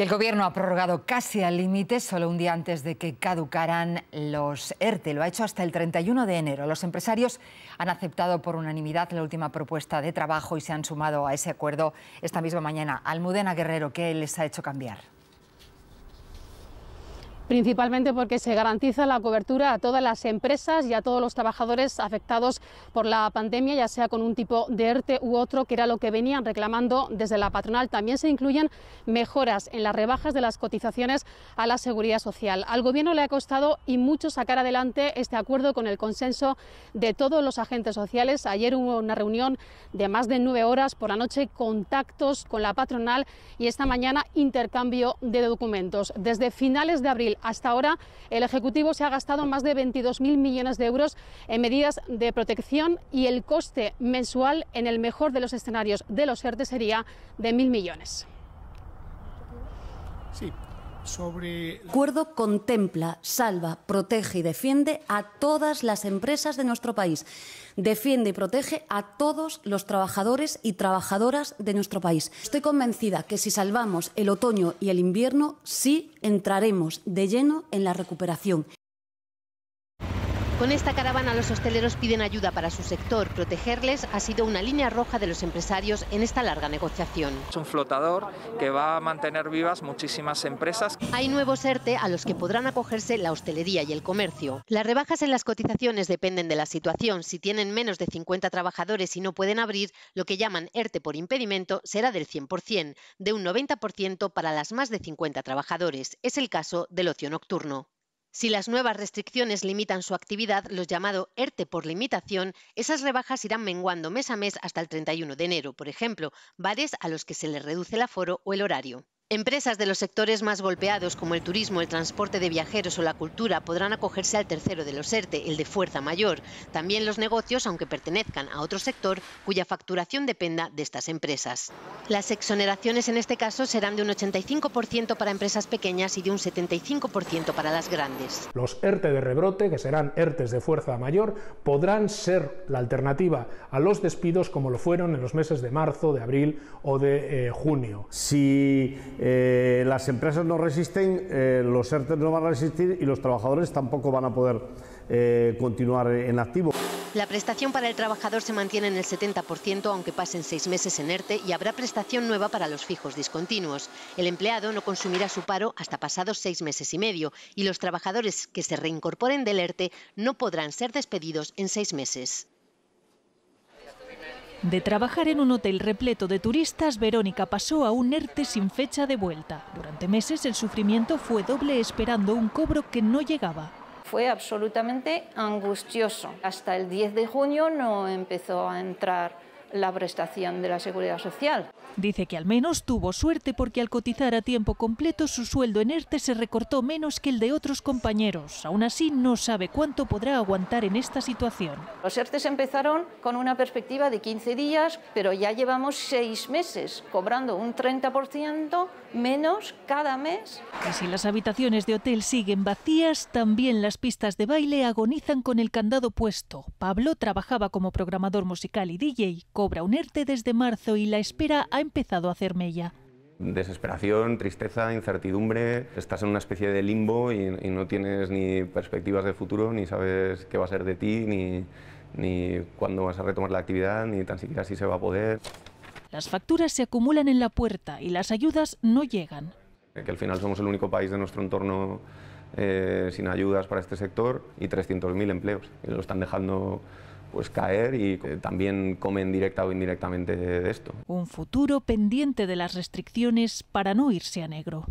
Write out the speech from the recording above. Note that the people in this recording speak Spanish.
Y el Gobierno ha prorrogado casi al límite, solo un día antes de que caducaran los ERTE. E. Lo ha hecho hasta el 31 de enero. Los empresarios han aceptado por unanimidad la última propuesta de trabajo y se han sumado a ese acuerdo esta misma mañana. Almudena Guerrero, ¿qué les ha hecho cambiar? principalmente porque se garantiza la cobertura a todas las empresas y a todos los trabajadores afectados por la pandemia, ya sea con un tipo de ERTE u otro, que era lo que venían reclamando desde la patronal. También se incluyen mejoras en las rebajas de las cotizaciones a la seguridad social. Al Gobierno le ha costado y mucho sacar adelante este acuerdo con el consenso de todos los agentes sociales. Ayer hubo una reunión de más de nueve horas por la noche, contactos con la patronal y esta mañana intercambio de documentos. Desde finales de abril hasta ahora, el Ejecutivo se ha gastado más de 22.000 millones de euros en medidas de protección y el coste mensual, en el mejor de los escenarios de los ERTE, sería de 1.000 millones. Sí, el acuerdo contempla, salva, protege y defiende a todas las empresas de nuestro país. Defiende y protege a todos los trabajadores y trabajadoras de nuestro país. Estoy convencida que si salvamos el otoño y el invierno, sí entraremos de lleno en la recuperación. Con esta caravana los hosteleros piden ayuda para su sector. Protegerles ha sido una línea roja de los empresarios en esta larga negociación. Es un flotador que va a mantener vivas muchísimas empresas. Hay nuevos ERTE a los que podrán acogerse la hostelería y el comercio. Las rebajas en las cotizaciones dependen de la situación. Si tienen menos de 50 trabajadores y no pueden abrir, lo que llaman ERTE por impedimento será del 100%, de un 90% para las más de 50 trabajadores. Es el caso del ocio nocturno. Si las nuevas restricciones limitan su actividad, los llamado ERTE e por limitación, esas rebajas irán menguando mes a mes hasta el 31 de enero, por ejemplo, bares a los que se les reduce el aforo o el horario. Empresas de los sectores más golpeados como el turismo, el transporte de viajeros o la cultura podrán acogerse al tercero de los ERTE, e, el de fuerza mayor. También los negocios, aunque pertenezcan a otro sector, cuya facturación dependa de estas empresas. Las exoneraciones en este caso serán de un 85% para empresas pequeñas y de un 75% para las grandes. Los ERTE e de rebrote, que serán ERTEs de fuerza mayor, podrán ser la alternativa a los despidos como lo fueron en los meses de marzo, de abril o de eh, junio. Si eh, las empresas no resisten, eh, los ERTE no van a resistir y los trabajadores tampoco van a poder eh, continuar en activo. La prestación para el trabajador se mantiene en el 70%, aunque pasen seis meses en ERTE, y habrá prestación nueva para los fijos discontinuos. El empleado no consumirá su paro hasta pasados seis meses y medio, y los trabajadores que se reincorporen del ERTE no podrán ser despedidos en seis meses. De trabajar en un hotel repleto de turistas, Verónica pasó a un ERTE sin fecha de vuelta. Durante meses el sufrimiento fue doble esperando un cobro que no llegaba. Fue absolutamente angustioso. Hasta el 10 de junio no empezó a entrar la prestación de la seguridad social. Dice que al menos tuvo suerte porque al cotizar a tiempo completo su sueldo en ERTE se recortó menos que el de otros compañeros. Aún así no sabe cuánto podrá aguantar en esta situación. Los ERTE empezaron con una perspectiva de 15 días, pero ya llevamos seis meses cobrando un 30% menos cada mes. Y si las habitaciones de hotel siguen vacías, también las pistas de baile agonizan con el candado puesto. Pablo trabajaba como programador musical y DJ cobra un desde marzo y la espera ha empezado a hacer mella. Desesperación, tristeza, incertidumbre, estás en una especie de limbo y, no tienes ni perspectivas de futuro, ni sabes qué va a ser de ti, ni, ni cuándo vas a retomar la actividad, ni tan siquiera si se va a poder. Las facturas se acumulan en la puerta y las ayudas no llegan. Eh, que al final somos el único país de nuestro entorno eh, sin ayudas para este sector y 300.000 empleos. lo están dejando pues caer y también comen directa o indirectamente de esto. Un futuro pendiente de las restricciones para no irse a negro.